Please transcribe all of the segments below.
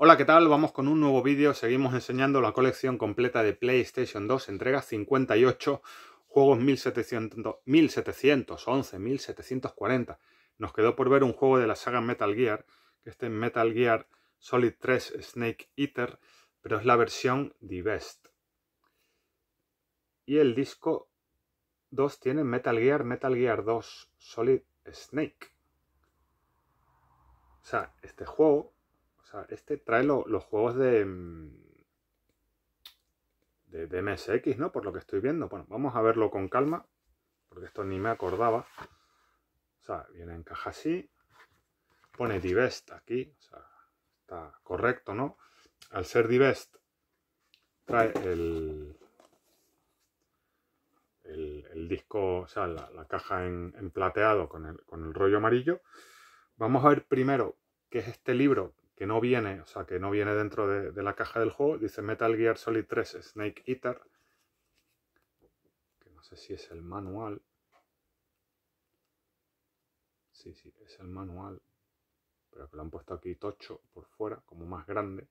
Hola, ¿qué tal? Vamos con un nuevo vídeo. Seguimos enseñando la colección completa de PlayStation 2, entrega 58, juegos 1700, 1711, 1740. Nos quedó por ver un juego de la saga Metal Gear, que este es Metal Gear Solid 3 Snake Eater, pero es la versión The Best. Y el disco 2 tiene Metal Gear, Metal Gear 2 Solid Snake. O sea, este juego este trae los juegos de, mm, de, MSX, ¿no? Por lo que estoy viendo. Bueno, vamos a verlo con calma, porque esto ni me acordaba. O sea, viene en caja así. Pone Divest aquí, está correcto, ¿no? Al ser Divest, trae el, el, disco, o sea, la, caja en, plateado con el, con el rollo amarillo. Vamos a ver primero qué es este libro que no viene, o sea, que no viene dentro de, la caja del juego, dice Metal Gear Solid 3 Snake Eater, que no sé si es el manual. Sí, sí, es el manual, pero que lo han puesto aquí tocho por fuera, como más grande.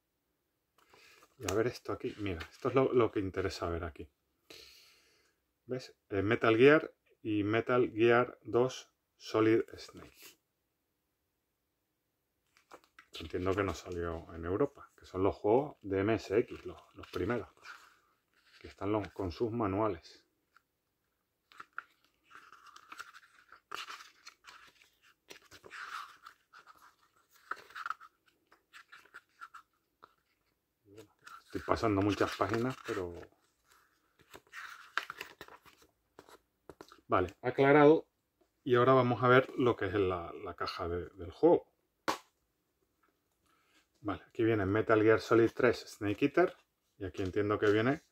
Y a ver esto aquí, mira, esto es lo, que interesa ver aquí. ¿Ves? Eh, Metal Gear y Metal Gear 2 Solid Snake entiendo que no salió en Europa, que son los juegos de MSX, los, primeros, que están con sus manuales. Estoy pasando muchas páginas, pero... Vale, aclarado. Y ahora vamos a ver lo que es la, caja del juego. Vale, aquí viene Metal Gear Solid 3 Snake Eater. Y aquí entiendo que viene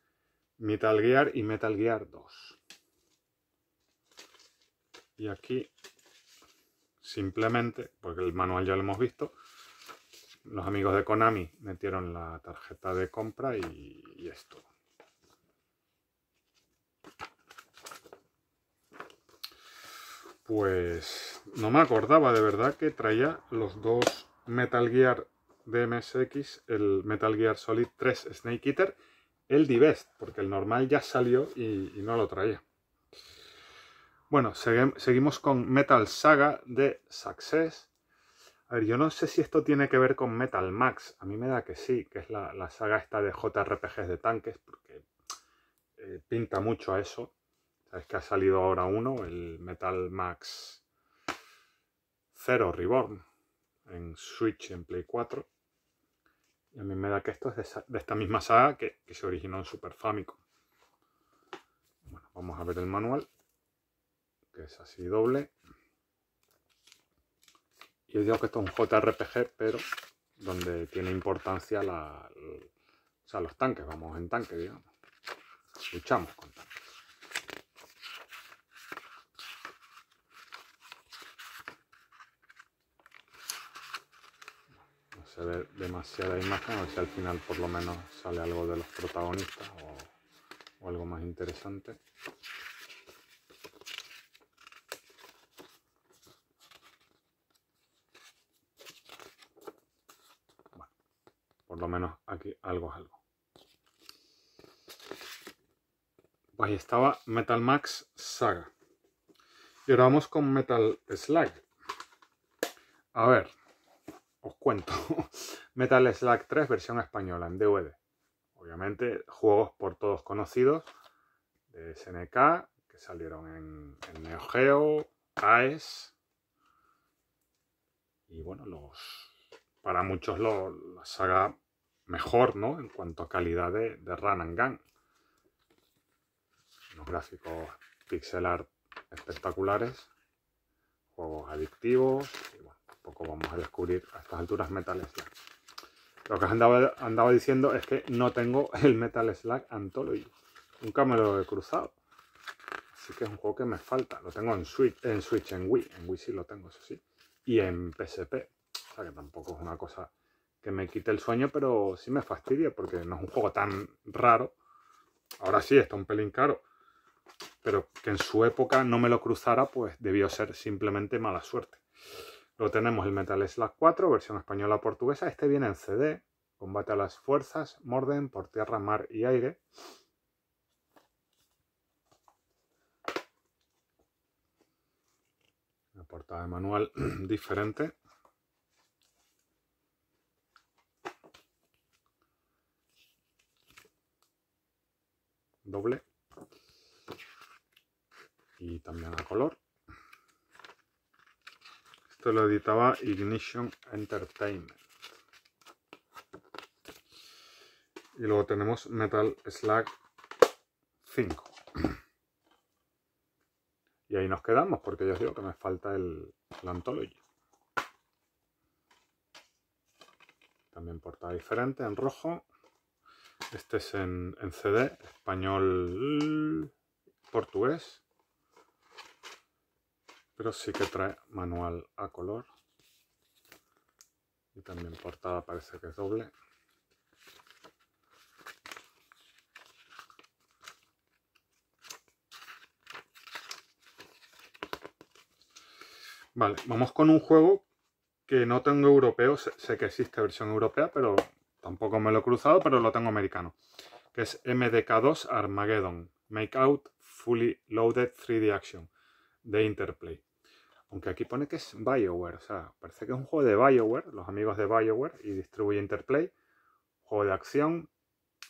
Metal Gear y Metal Gear 2. Y aquí simplemente, porque el manual ya lo hemos visto, los amigos de Konami metieron la tarjeta de compra y, y esto. Pues no me acordaba de verdad que traía los dos Metal Gear DMSX, el Metal Gear Solid 3 Snake Eater, el Divest, porque el normal ya salió y, no lo traía. Bueno, seguimos con Metal Saga de Success. A ver, yo no sé si esto tiene que ver con Metal Max. A mí me da que sí, que es la, saga esta de JRPGs de tanques, porque eh, pinta mucho a eso. Sabes que ha salido ahora uno, el Metal Max Zero Reborn, en Switch, en Play 4. Y a mí me da que esto es de, esta misma saga que, se originó en Super Famicom. Bueno, vamos a ver el manual, que es así doble. Y os digo que esto es un JRPG, pero donde tiene importancia la, los tanques, vamos en tanque, digamos. Luchamos con tanques. se ve demasiada imagen, a ver si al final por lo menos sale algo de los protagonistas o, algo más interesante. por lo menos aquí algo es algo. Pues ahí estaba Metal Max Saga. Y ahora vamos con Metal Slide A ver, os cuento. Metal Slack 3 versión española en DVD. Obviamente juegos por todos conocidos de SNK que salieron en, Neo Geo, AES y bueno, los para muchos la saga mejor, ¿no? En cuanto a calidad de, Run and Gun. Unos gráficos pixel art espectaculares, juegos adictivos, poco vamos a descubrir a estas alturas Metal Slack. Lo que os andaba, diciendo es que no tengo el Metal Slack Anthology. Nunca me lo he cruzado. Así que es un juego que me falta. Lo tengo en Switch, en Switch, en Wii. En Wii sí lo tengo, eso sí. Y en PSP. O sea que tampoco es una cosa que me quite el sueño, pero sí me fastidia porque no es un juego tan raro. Ahora sí, está un pelín caro. Pero que en su época no me lo cruzara, pues debió ser simplemente mala suerte. Luego tenemos el Metal Slash 4, versión española-portuguesa. Este viene en CD. Combate a las fuerzas, morden por tierra, mar y aire. Una portada de manual diferente. Doble. Y también a color lo editaba Ignition Entertainment. Y luego tenemos Metal Slack 5. Y ahí nos quedamos, porque ya os digo que me falta el, el Anthology. También portada diferente, en rojo. Este es en CD, español, portugués pero sí que trae manual a color y también portada parece que es doble Vale, vamos con un juego que no tengo europeo, sé que existe versión europea, pero tampoco me lo he cruzado, pero lo tengo americano, que es MDK2 Armageddon, Make Out Fully Loaded 3D Action, de Interplay. Aunque aquí pone que es Bioware, o sea, parece que es un juego de Bioware, los amigos de Bioware, y distribuye Interplay. Juego de acción,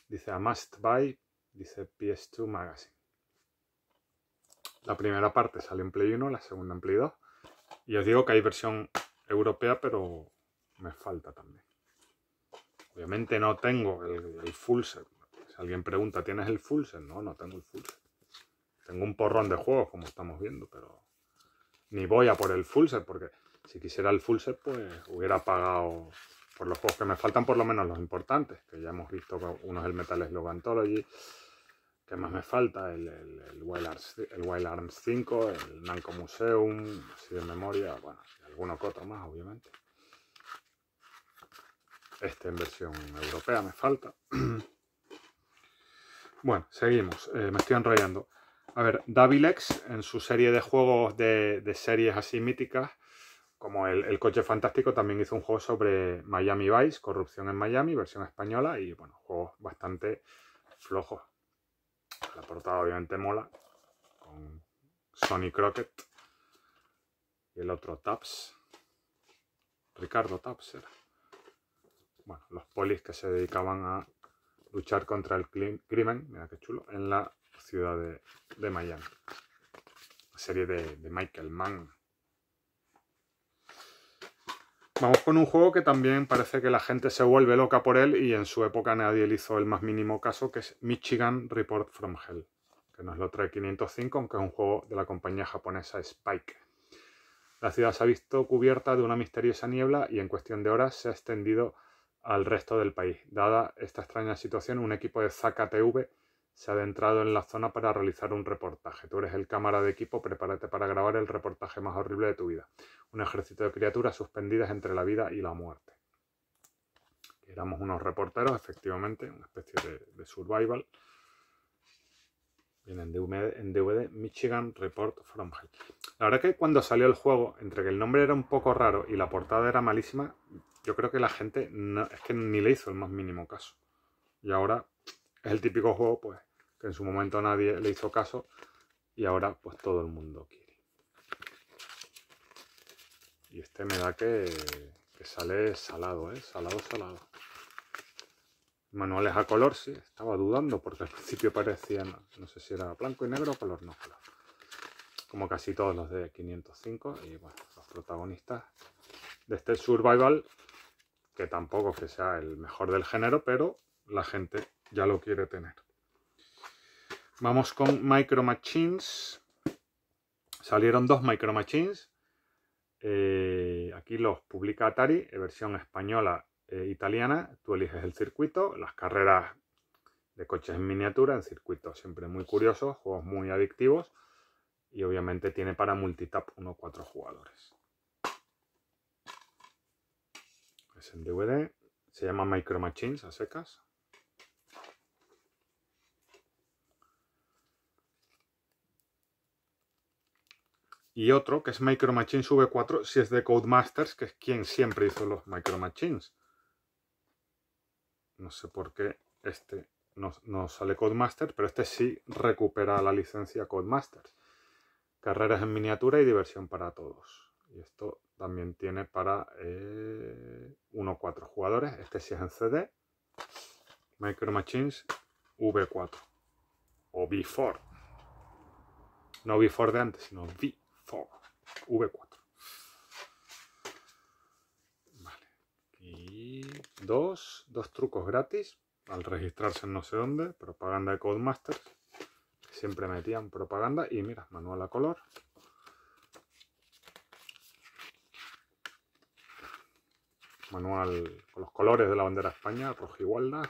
dice a must buy, dice PS2 Magazine. La primera parte sale en Play 1, la segunda en Play 2. Y os digo que hay versión europea, pero me falta también. Obviamente no tengo el, full set. Si alguien pregunta, ¿tienes el full set? No, no tengo el full set. Tengo un porrón de juegos, como estamos viendo, pero ni voy a por el full set, porque si quisiera el full set, pues hubiera pagado por los juegos que me faltan, por lo menos los importantes, que ya hemos visto, unos es el Metal Slug Anthology, que más me falta? El, Wild, Arms, 5, el Nanco Museum, así de memoria, bueno, alguno que otro más, obviamente. Este en versión europea me falta. bueno, seguimos, eh, me estoy enrollando. A ver, Davilex, en su serie de juegos de, series así míticas, como el, Coche Fantástico, también hizo un juego sobre Miami Vice, Corrupción en Miami, versión española, y bueno, juegos bastante flojos. La portada obviamente mola, con Sony Crockett y el otro Taps, Ricardo Taps era. Bueno, los polis que se dedicaban a luchar contra el crimen, mira qué chulo, en la ciudad de, Miami. La serie de, Michael Mann. Vamos con un juego que también parece que la gente se vuelve loca por él y en su época nadie le hizo el más mínimo caso, que es Michigan Report from Hell, que nos lo trae 505, aunque es un juego de la compañía japonesa Spike. La ciudad se ha visto cubierta de una misteriosa niebla y en cuestión de horas se ha extendido al resto del país. Dada esta extraña situación, un equipo de Zaka se ha adentrado en la zona para realizar un reportaje. Tú eres el cámara de equipo, prepárate para grabar el reportaje más horrible de tu vida. Un ejército de criaturas suspendidas entre la vida y la muerte. Éramos unos reporteros, efectivamente, una especie de, survival. Vienen en DVD, en DVD Michigan Report from Hell. La verdad que cuando salió el juego, entre que el nombre era un poco raro y la portada era malísima, yo creo que la gente es que ni le hizo el más mínimo caso. Y ahora es el típico juego, pues, en su momento nadie le hizo caso y ahora pues todo el mundo quiere. Y este me da que, sale salado, ¿eh? Salado, salado. Manuales a color, sí, estaba dudando porque al principio parecían, no sé si era blanco y negro o color, no Como casi todos los de 505 y bueno, los protagonistas de este survival, que tampoco que sea el mejor del género, pero la gente ya lo quiere tener. Vamos con Micro Machines. Salieron dos Micro Machines. Eh, aquí los publica Atari, eh, versión española e italiana. Tú eliges el circuito, las carreras de coches en miniatura, en circuito siempre muy curiosos, juegos muy adictivos. Y obviamente tiene para multitap 1 o 4 jugadores. Es en DVD. Se llama Micro Machines a secas. y otro que es Micro Machines V4 si es de Codemasters, que es quien siempre hizo los Micro Machines. No sé por qué este no, no sale Codemasters, pero este sí recupera la licencia Codemasters. Carreras en miniatura y diversión para todos. Y esto también tiene para eh, uno 1 o 4 jugadores. Este sí es en CD. Micro Machines V4. O V4. No V4 de antes, sino V. V4. Vale. Y dos, dos trucos gratis al registrarse en no sé dónde, propaganda de Codemasters. Siempre metían propaganda y mira, manual a color. Manual con los colores de la bandera España, rojo igualda.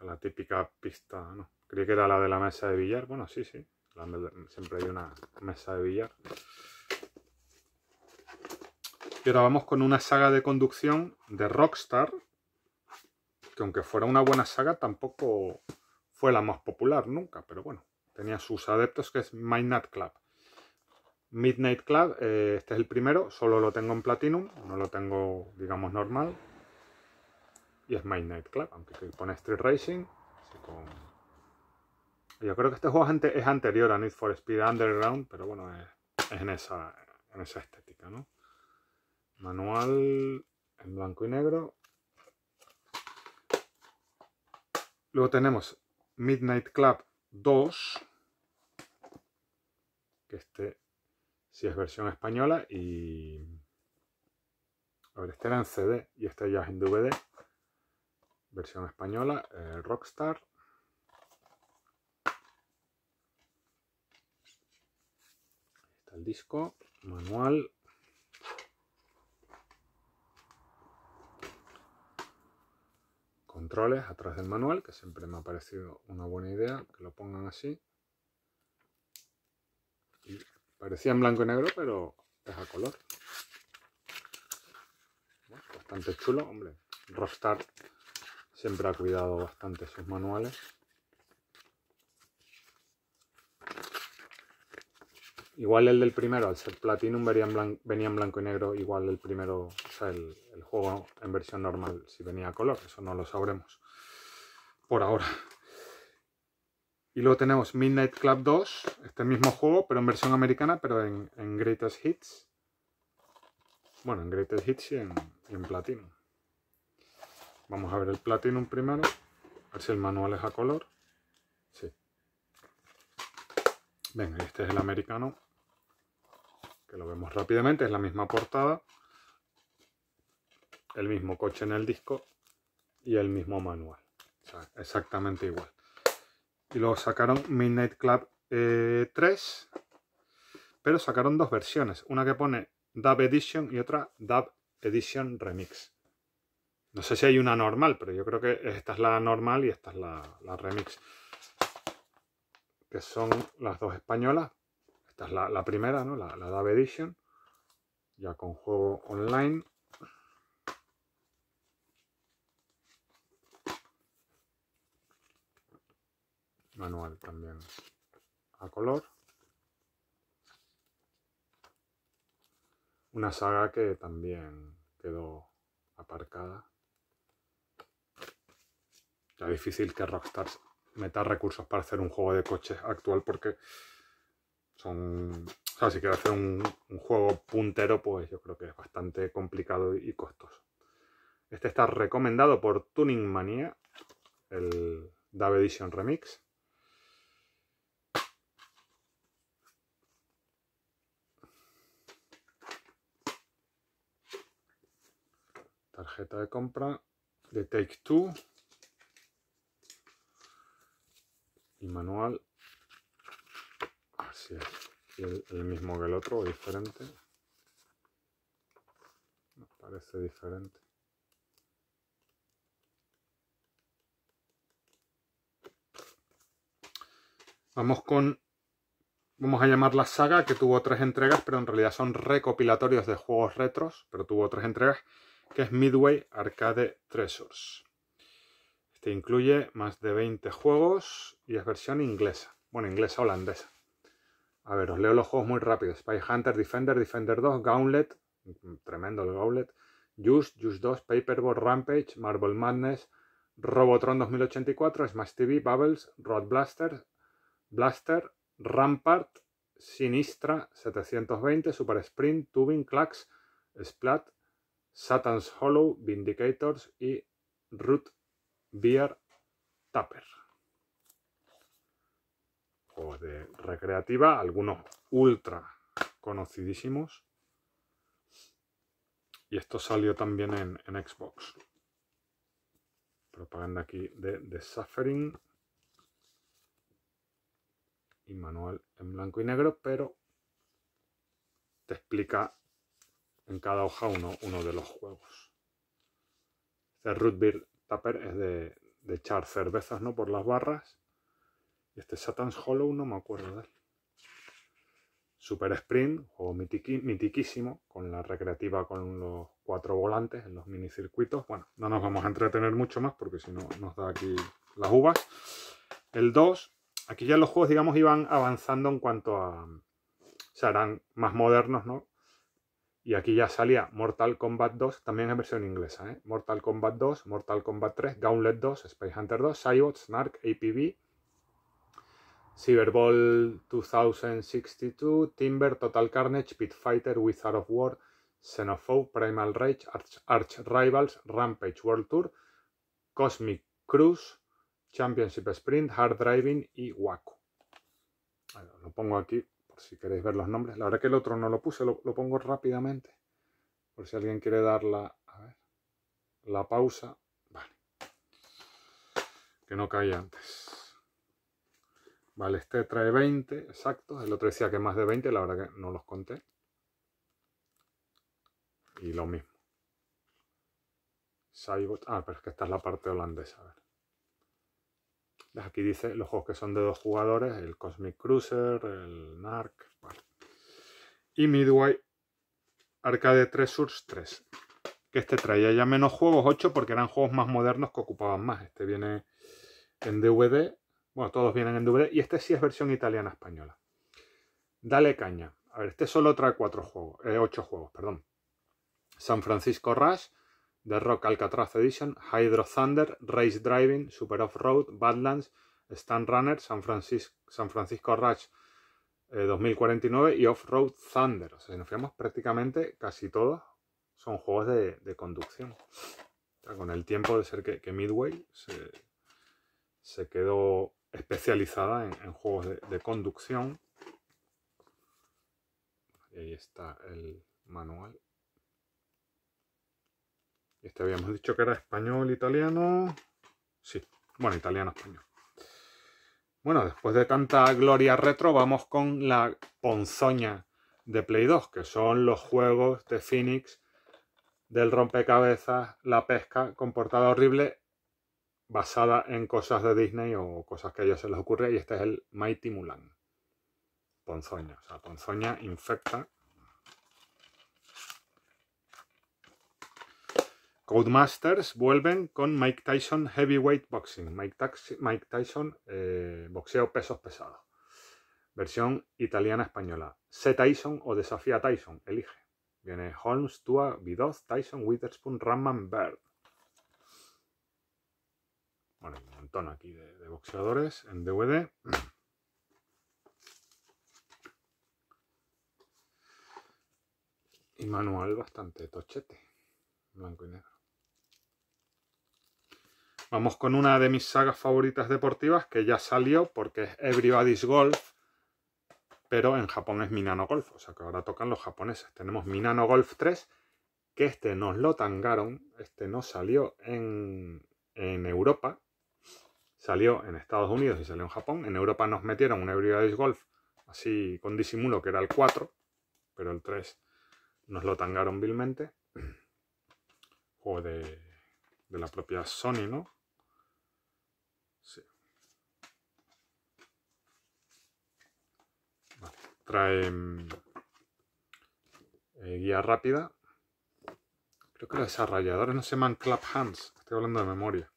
La típica pista, ¿no? Creí que era la de la mesa de billar. Bueno, sí, sí. Siempre hay una mesa de billar. Y ahora vamos con una saga de conducción de Rockstar. Que aunque fuera una buena saga, tampoco fue la más popular nunca. Pero bueno, tenía sus adeptos que es Midnight Club. Midnight Club, eh, este es el primero. Solo lo tengo en Platinum. No lo tengo, digamos, normal. Y es Midnight Club, aunque pone Street Racing. Así con yo creo que este juego es anterior a Need for Speed Underground, pero bueno, es, en, esa, estética, Manual en blanco y negro. Luego tenemos Midnight Club 2, que este sí es versión española y... A ver, este era en CD y este ya es en DVD, versión española, eh, Rockstar. el disco, manual. Controles atrás del manual, que siempre me ha parecido una buena idea que lo pongan así. parecía en blanco y negro, pero es a color. bastante chulo, hombre. Rockstar siempre ha cuidado bastante sus manuales. igual el del primero, al ser Platinum, venía en blanco, y negro, igual el primero, o sea, el, juego en versión normal, si venía a color, eso no lo sabremos por ahora. Y luego tenemos Midnight Club 2, este mismo juego, pero en versión americana, pero en, Greatest Hits. Bueno, en Greatest Hits y en, en Platinum. Vamos a ver el Platinum primero, a ver si el manual es a color. Venga, este es el americano, que lo vemos rápidamente, es la misma portada, el mismo coche en el disco y el mismo manual, exactamente igual. Y luego sacaron Midnight Club 3, eh, pero sacaron dos versiones, una que pone Dub Edition y otra Dub Edition Remix. No sé si hay una normal, pero yo creo que esta es la normal y esta es la remix que son las dos españolas. Esta es la, primera, ¿no? La, la Edition, ya con juego online. Manual también a color. Una saga que también quedó aparcada. Ya difícil que Rockstar Metar recursos para hacer un juego de coches actual porque son... O sea, si quiero hacer un, juego puntero, pues yo creo que es bastante complicado y costoso. Este está recomendado por Tuning Mania, el Dave Edition Remix. Tarjeta de compra de Take Two. y manual. Así es. El, mismo que el otro, diferente. Nos parece diferente. Vamos con vamos a llamar la saga, que tuvo tres entregas, pero en realidad son recopilatorios de juegos retros, pero tuvo tres entregas, que es Midway Arcade Treasures. Te incluye más de 20 juegos y es versión inglesa. Bueno, inglesa, holandesa. A ver, os leo los juegos muy rápido. Spy Hunter, Defender, Defender 2, Gauntlet, mm, tremendo el Gauntlet, Just, Just 2, Paperball, Rampage, Marble Madness, Robotron 2084, Smash TV, Bubbles, Rod Blaster, Blaster, Rampart, Sinistra 720, Super Sprint, Tubing, Clax, Splat, Satan's Hollow, Vindicators y Root Beer Tapper. o de recreativa, algunos ultra conocidísimos. Y esto salió también en, Xbox. Propaganda aquí de The Suffering. Y manual en blanco y negro, pero te explica en cada hoja uno, uno de los juegos. Este es es de, echar cervezas no por las barras. Y este Satan's Hollow no me acuerdo de él. Super Sprint, o mitiquísimo, con la recreativa con los cuatro volantes en los minicircuitos. Bueno, no nos vamos a entretener mucho más porque si no nos da aquí las uvas. El 2, aquí ya los juegos, digamos, iban avanzando en cuanto a... O sea, más modernos, ¿no? Y aquí ya salía Mortal Kombat 2, también en versión inglesa. ¿eh? Mortal Kombat 2, Mortal Kombat 3, Gauntlet 2, Space Hunter 2, Cybot, Snark, APB, Cyberball 2062, Timber, Total Carnage, Pit Fighter, Wizard of War, Xenophobe, Primal Rage, Arch, Rivals, Rampage World Tour, Cosmic Cruise, Championship Sprint, Hard Driving y Waku. lo pongo aquí si queréis ver los nombres. La verdad que el otro no lo puse, lo, pongo rápidamente, por si alguien quiere dar la, pausa. Vale. Que no caiga antes. Vale, este trae 20 exacto, El otro decía que más de 20, la verdad que no los conté. Y lo mismo. Ah, pero es que esta es la parte holandesa. A ver. Pues aquí dice los juegos que son de dos jugadores, el Cosmic Cruiser, el Narc, y Midway Arcade Surge 3. Que este traía ya menos juegos, 8, porque eran juegos más modernos que ocupaban más. Este viene en DVD, bueno, todos vienen en DVD, y este sí es versión italiana-española. Dale caña. A ver, este solo trae cuatro juegos, eh, ocho juegos, perdón. San Francisco Rush, The Rock Alcatraz Edition, Hydro Thunder, Race Driving, Super Off-Road, Badlands, stand Runner, San, Francisco, San Rush 2049 eh, y Off-Road Thunder. O sea, si nos fijamos prácticamente casi todos son juegos de, conducción. con el tiempo de ser que, Midway se, quedó especializada en, juegos de, de conducción. Y ahí está el manual. Este habíamos dicho que era español, italiano. Sí, bueno, italiano, español. Bueno, después de tanta gloria retro, vamos con la ponzoña de Play 2, que son los juegos de Phoenix del rompecabezas, la pesca con portada horrible basada en cosas de Disney o cosas que a ellos se les ocurre. Y este es el Mighty Mulan. Ponzoña. O sea, ponzoña infecta Codemasters vuelven con Mike Tyson Heavyweight Boxing. Mike, Tyson, eh, boxeo pesos pesados. Versión italiana-española. C. Tyson o Desafía Tyson. Elige. Viene Holmes, Tua, Bidoz, Tyson, Witherspoon, Ramman, Bird. Bueno, un montón aquí de, de boxeadores en DVD. Y manual bastante tochete. Blanco y negro. Vamos con una de mis sagas favoritas deportivas que ya salió porque es Everybody's Golf, pero en Japón es Minano Golf, o sea que ahora tocan los japoneses. Tenemos Minano Golf 3, que este nos lo tangaron, este no salió en, Europa, salió en Estados Unidos y salió en Japón. En Europa nos metieron un Everybody's Golf así con disimulo, que era el 4, pero el 3 nos lo tangaron vilmente. Juego de la propia Sony, ¿no? Trae mm, eh, guía rápida. Creo que los desarrolladores no se llaman Clap Hands. Estoy hablando de memoria.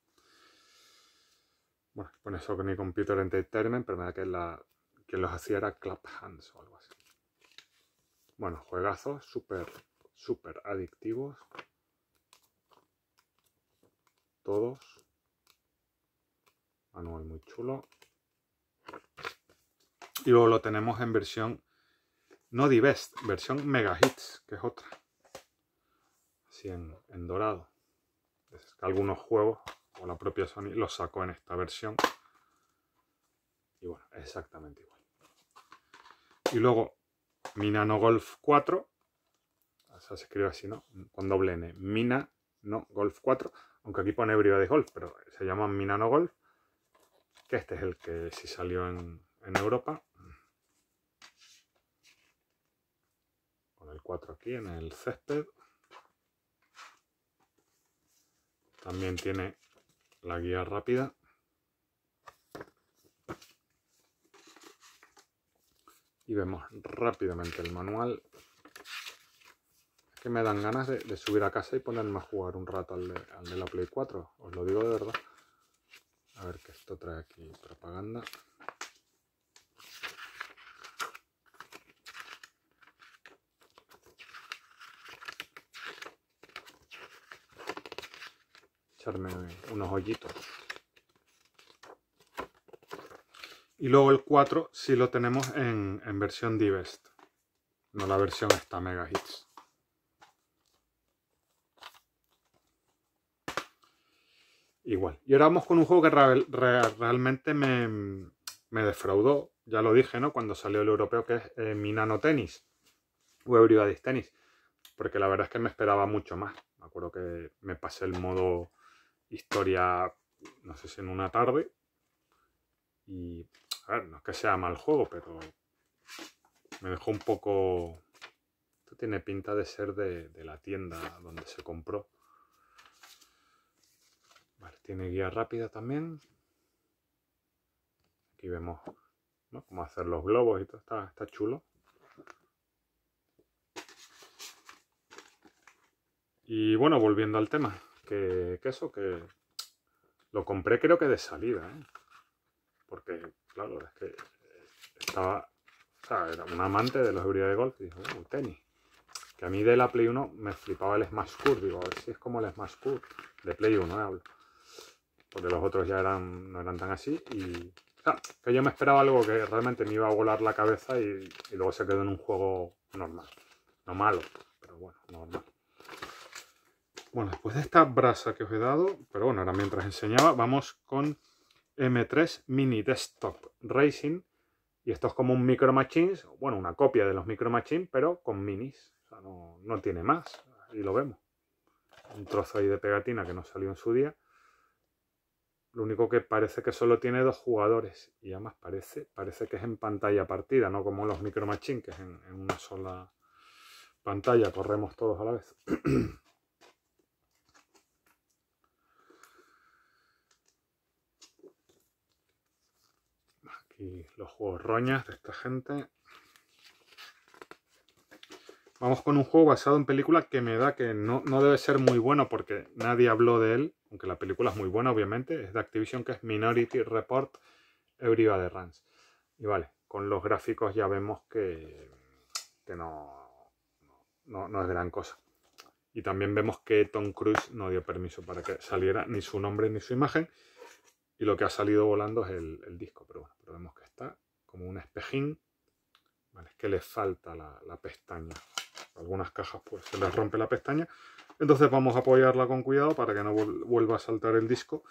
Bueno, pone eso con mi Computer Entertainment, pero me da que la, que los hacía era Clap Hands o algo así. Bueno, juegazos súper, súper adictivos. Todos manual ah, muy chulo. Y luego lo tenemos en versión no divest, versión mega hits, que es otra. Así en, dorado. algunos juegos o la propia Sony los sacó en esta versión. Y bueno, exactamente igual. Y luego Minano Golf 4. se escribe así, ¿no? Con doble N. Mina no Golf 4. Aunque aquí pone de Golf, pero se llama Minano Golf que este es el que sí salió en, Europa. Con el 4 aquí en el césped. También tiene la guía rápida. Y vemos rápidamente el manual. que me dan ganas de, subir a casa y ponerme a jugar un rato al de la Play 4. Os lo digo de verdad. A ver que esto trae aquí propaganda. Echarme unos hoyitos. Y luego el 4 sí lo tenemos en, en versión Divest, no la versión esta Mega Hits. igual. Y ahora vamos con un juego que realmente me, defraudó, ya lo dije, ¿no? Cuando salió el europeo, que es eh, Minano mi Nano Tenis o Euribadis Tennis, porque la verdad es que me esperaba mucho más. Me acuerdo que me pasé el modo historia, no sé si en una tarde, y a ver, no es que sea mal juego, pero me dejó un poco... Esto tiene pinta de ser de la tienda donde se compró tiene guía rápida también. Aquí vemos cómo hacer los globos y todo. Está, chulo. Y bueno, volviendo al tema. Que, eso, que lo compré creo que de salida. ¿eh? Porque, claro, es que estaba... era un amante de los seguridad de golf. Y uh, tenis. Que a mí de la Play 1 me flipaba el Smash Cur. Digo, a ver si es como el Smash Curve. De Play 1 ¿eh? porque los otros ya no eran tan así. Y que yo me esperaba algo que realmente me iba a volar la cabeza y, luego se quedó en un juego normal. No malo, pero bueno, normal. Bueno, después de esta brasa que os he dado, pero bueno, ahora mientras enseñaba, vamos con M3 Mini Desktop Racing. Y esto es como un Micro Machines, bueno, una copia de los Micro Machines, pero con minis. no, tiene más. Y lo vemos. Un trozo ahí de pegatina que no salió en su día. Lo único que parece que solo tiene dos jugadores. Y además parece, parece que es en pantalla partida, no como los Micro Machines, que es en, en una sola pantalla. Corremos todos a la vez. Aquí los juegos roñas de esta gente. Vamos con un juego basado en película que me da que no, debe ser muy bueno porque nadie habló de él, aunque la película es muy buena, obviamente. Es de Activision, que es Minority Report de Runs. Y vale, con los gráficos ya vemos que, no, no, es gran cosa. Y también vemos que Tom Cruise no dio permiso para que saliera ni su nombre ni su imagen. Y lo que ha salido volando es el, disco. Pero bueno, pero vemos que está como un espejín. es que le falta la pestaña algunas cajas pues se les rompe la pestaña. Entonces vamos a apoyarla con cuidado para que no vuelva a saltar el disco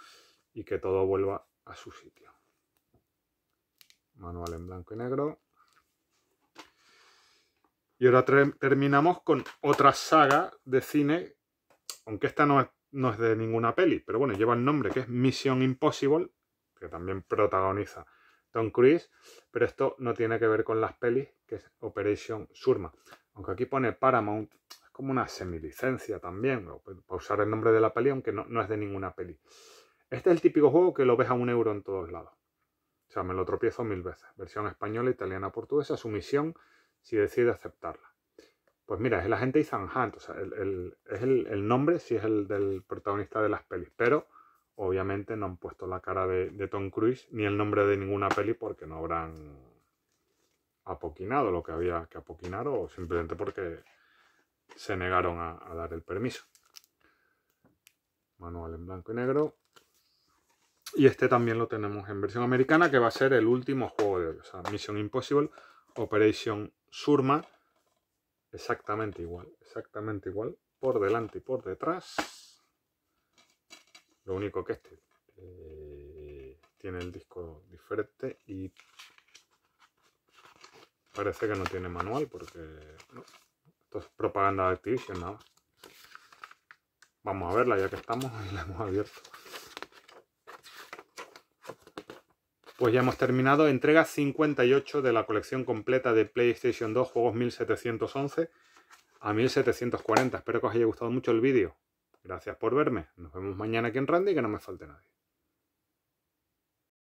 y que todo vuelva a su sitio. Manual en blanco y negro. Y ahora terminamos con otra saga de cine, aunque esta no es, de ninguna peli, pero bueno, lleva el nombre que es Mission Impossible, que también protagoniza Tom Cruise, pero esto no tiene que ver con las pelis, que es Operation Surma. Aunque aquí pone Paramount, es como una semilicencia también, pues, para usar el nombre de la peli, aunque no, es de ninguna peli. Este es el típico juego que lo ves a un euro en todos lados. O sea, me lo tropiezo mil veces. Versión española, italiana, portuguesa, sumisión, si decide aceptarla. Pues mira, es el agente Ethan Hunt, o sea, el, es el, nombre, si es el del protagonista de las pelis, pero obviamente no han puesto la cara de Tom Cruise ni el nombre de ninguna peli porque no habrán apoquinado lo que había que apoquinar o simplemente porque se negaron a, dar el permiso. Manual en blanco y negro. Y este también lo tenemos en versión americana, que va a ser el último juego de hoy. O sea, Mission Impossible, Operation Surma. Exactamente igual, exactamente igual. Por delante y por detrás. Lo único que este eh, tiene el disco diferente y Parece que no tiene manual porque... Esto es propaganda de Activision, Vamos a verla ya que estamos y la hemos abierto. Pues ya hemos terminado. Entrega 58 de la colección completa de PlayStation 2, juegos 1711 a 1740. Espero que os haya gustado mucho el vídeo. Gracias por verme. Nos vemos mañana aquí en Randy y que no me falte nadie.